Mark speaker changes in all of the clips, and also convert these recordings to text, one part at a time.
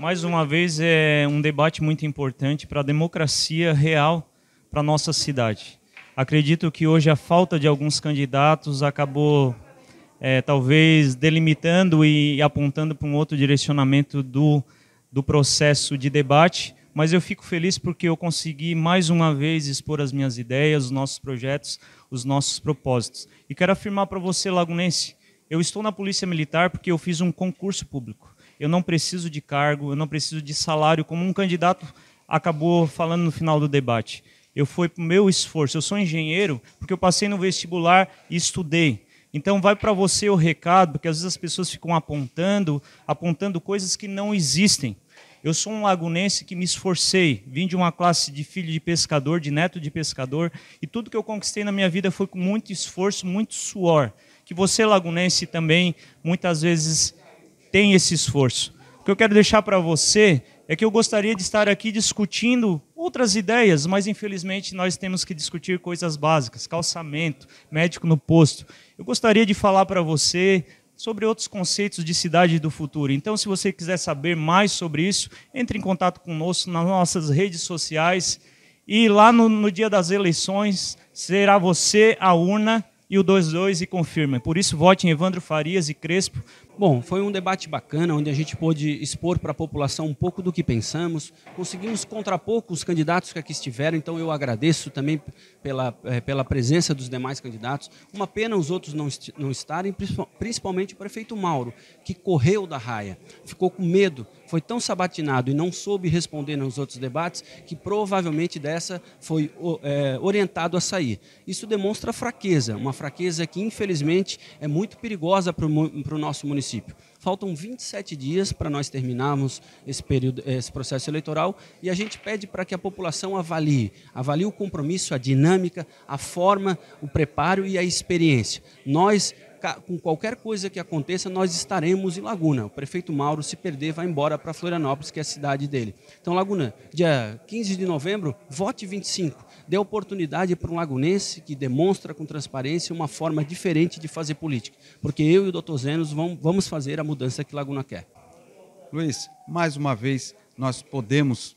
Speaker 1: Mais uma vez, é um debate muito importante para a democracia real para a nossa cidade. Acredito que hoje a falta de alguns candidatos acabou, é, talvez, delimitando e apontando para um outro direcionamento do, do processo de debate, mas eu fico feliz porque eu consegui mais uma vez expor as minhas ideias, os nossos projetos, os nossos propósitos. E quero afirmar para você, lagunense, eu estou na Polícia Militar porque eu fiz um concurso público eu não preciso de cargo, eu não preciso de salário, como um candidato acabou falando no final do debate. Eu fui para o meu esforço. Eu sou engenheiro porque eu passei no vestibular e estudei. Então vai para você o recado, porque às vezes as pessoas ficam apontando, apontando coisas que não existem. Eu sou um lagunense que me esforcei, vim de uma classe de filho de pescador, de neto de pescador, e tudo que eu conquistei na minha vida foi com muito esforço, muito suor. Que você, lagunense, também muitas vezes tem esse esforço. O que eu quero deixar para você é que eu gostaria de estar aqui discutindo outras ideias, mas infelizmente nós temos que discutir coisas básicas, calçamento, médico no posto. Eu gostaria de falar para você sobre outros conceitos de cidade do futuro. Então, se você quiser saber mais sobre isso, entre em contato conosco nas nossas redes sociais. E lá no, no dia das eleições, será você a urna e o 2-2 e confirma. Por isso, vote em Evandro Farias e Crespo. Bom, foi um debate bacana, onde a gente pôde
Speaker 2: expor para a população um pouco do que pensamos. Conseguimos contrapor com os candidatos que aqui estiveram, então eu agradeço também pela, é, pela presença dos demais candidatos. Uma pena os outros não, não estarem, principalmente o prefeito Mauro, que correu da raia, ficou com medo, foi tão sabatinado e não soube responder nos outros debates que provavelmente dessa foi é, orientado a sair. Isso demonstra fraqueza, uma fraqueza que, infelizmente, é muito perigosa para o nosso município. Faltam 27 dias para nós terminarmos esse, período, esse processo eleitoral e a gente pede para que a população avalie, avalie o compromisso, a dinâmica, a forma, o preparo e a experiência. Nós com qualquer coisa que aconteça, nós estaremos em Laguna. O prefeito Mauro, se perder, vai embora para Florianópolis, que é a cidade dele. Então, Laguna, dia 15 de novembro, vote 25. Dê oportunidade para um lagunense que demonstra com transparência uma forma diferente de fazer política. Porque eu e o doutor Zenos vamos fazer a mudança que Laguna quer. Luiz,
Speaker 3: mais uma vez, nós podemos,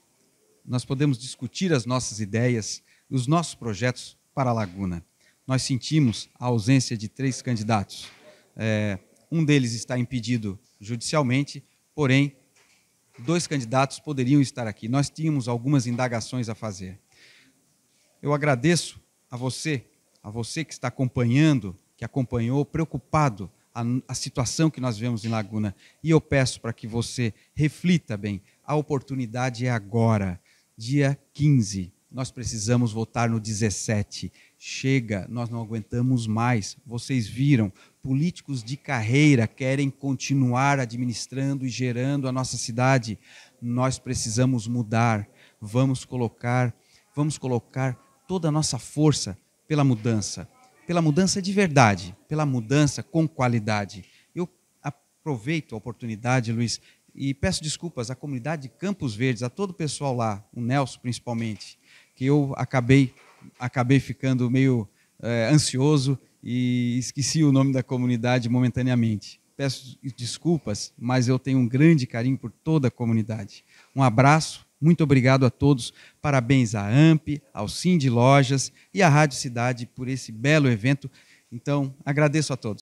Speaker 3: nós podemos discutir as nossas ideias, os nossos projetos para a Laguna nós sentimos a ausência de três candidatos. É, um deles está impedido judicialmente, porém, dois candidatos poderiam estar aqui. Nós tínhamos algumas indagações a fazer. Eu agradeço a você, a você que está acompanhando, que acompanhou, preocupado a, a situação que nós vemos em Laguna. E eu peço para que você reflita bem. A oportunidade é agora, dia 15. Nós precisamos votar no 17. Chega, nós não aguentamos mais. Vocês viram, políticos de carreira querem continuar administrando e gerando a nossa cidade. Nós precisamos mudar. Vamos colocar, vamos colocar toda a nossa força pela mudança, pela mudança de verdade, pela mudança com qualidade. Eu aproveito a oportunidade, Luiz, e peço desculpas à comunidade de Campos Verdes, a todo o pessoal lá, o Nelson principalmente, que eu acabei acabei ficando meio é, ansioso e esqueci o nome da comunidade momentaneamente. Peço desculpas, mas eu tenho um grande carinho por toda a comunidade. Um abraço, muito obrigado a todos. Parabéns à AMP, ao Sim de Lojas e à Rádio Cidade por esse belo evento. Então, agradeço a todos.